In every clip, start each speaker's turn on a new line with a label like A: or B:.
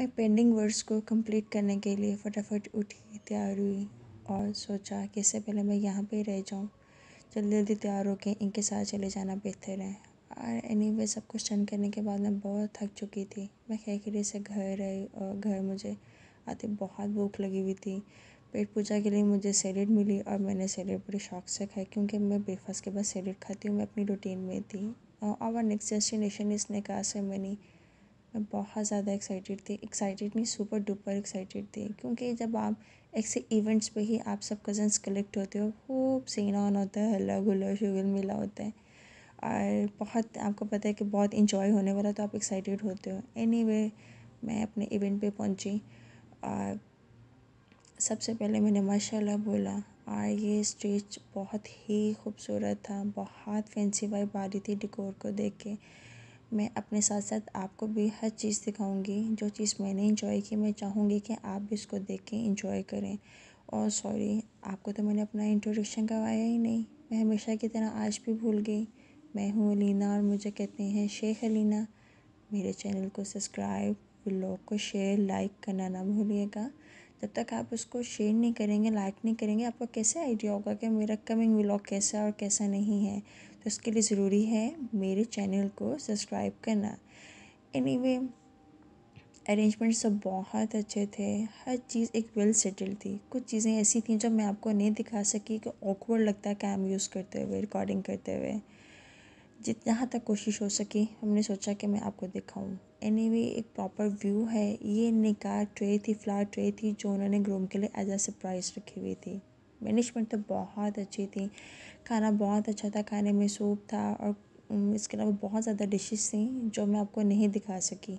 A: मैं pending words को complete करने के लिए फटाफट उठी तैयार हुई और सोचा कि इससे पहले मैं यहाँ पे रह जाऊँ जल्दी जल्दी तैयार होकर इनके साथ चले जाना बेहतर है और एनी वे सब कुछ टन करने के बाद मैं बहुत थक चुकी थी मैं खैखिरी से घर आई और घर मुझे आते बहुत भूख लगी हुई थी पेट पूजा के लिए मुझे सैलेड मिली और मैंने सैलेड बड़े शौक से खाई क्योंकि मैं ब्रेकफास्ट के बाद सैलेड खाती हूँ मैं अपनी रूटीन में थी और नेक्स्ट डेस्टिनेशन कहा से मैंने मैं बहुत ज़्यादा एक्साइटेड थी एक्साइटेड नहीं सुपर डुपर एक्साइटेड थी क्योंकि जब आप ऐसे इवेंट्स पे ही आप सब कज़न्स कलेक्ट होते हो खूब सीन ऑन होता है हल्ला गुल्ला शुगर मिला होता है और बहुत आपको पता है कि बहुत इंजॉय होने वाला तो आप एक्साइटेड होते हो एनी anyway, मैं अपने इवेंट पे पहुंची और सबसे पहले मैंने माशाल्लाह बोला और ये स्टेज बहुत ही खूबसूरत था बहुत फैंसी वाइब आ रही थी डिकोर को देख के मैं अपने साथ साथ आपको भी हर चीज़ सिखाऊँगी जो चीज़ मैंने इंजॉय की मैं चाहूँगी कि आप भी इसको देखें इंजॉय करें और सॉरी आपको तो मैंने अपना इंट्रोडक्शन करवाया ही नहीं मैं हमेशा की तरह आज भी भूल गई मैं हूँ अलीना और मुझे कहते हैं शेख अलीना मेरे चैनल को सब्सक्राइब ब्लॉग को शेयर लाइक करना ना भूलिएगा जब तक आप उसको शेयर नहीं करेंगे लाइक नहीं करेंगे आपको कैसे आइडिया होगा कि मेरा कमिंग व्लॉग कैसा और कैसा नहीं है तो इसके लिए ज़रूरी है मेरे चैनल को सब्सक्राइब करना एनी वे अरेंजमेंट सब बहुत अच्छे थे हर चीज़ एक वेल सेटल थी कुछ चीज़ें ऐसी थी जो मैं आपको नहीं दिखा सकी कि ऑकवर्ड लगता है कैम यूज़ करते हुए रिकॉर्डिंग करते हुए जितना तक कोशिश हो सकी हमने सोचा कि मैं आपको दिखाऊँ एनी वे एक प्रॉपर व्यू है ये निकाह ट्रे थी फ्लावर ट्रे थी जो उन्होंने ग्रूम के लिए एज अ सरप्राइज़ रखी हुई थी मैनेजमेंट तो बहुत अच्छी थी खाना बहुत अच्छा था खाने में सूप था और इसके अलावा बहुत ज़्यादा डिशेस थी जो मैं आपको नहीं दिखा सकी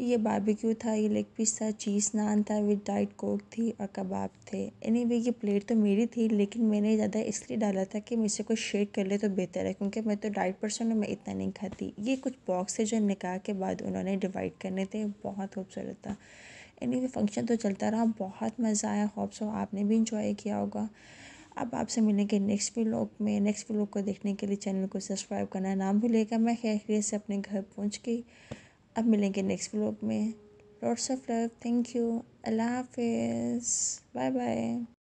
A: ये बारबेक्यू था ये लेग पीस था चीज़ नान था विद डाइट कोक थी और कबाब थे एनी anyway, ये प्लेट तो मेरी थी लेकिन मैंने ज़्यादा इसलिए डाला था कि मुझसे कुछ शेयर कर ले तो बेहतर है क्योंकि मैं तो डाइट पर्सन हूँ मैं इतना नहीं खाती ये कुछ बॉक्स थे जो निकाह के बाद उन्होंने डिवाइड करने थे बहुत खूबसूरत था एनी फंक्शन तो चलता रहा बहुत मज़ा आया होप्स हो आपने भी इंजॉय किया होगा अब आपसे मिलेंगे नेक्स्ट व्लॉग में नेक्स्ट व्लॉग को देखने के लिए चैनल को सब्सक्राइब करना नाम भूलेगा मैं खैर से अपने घर पहुँच के अब मिलेंगे नेक्स्ट व्लॉग में lots of love thank you अल्लाह हाफिज़ बाय बाय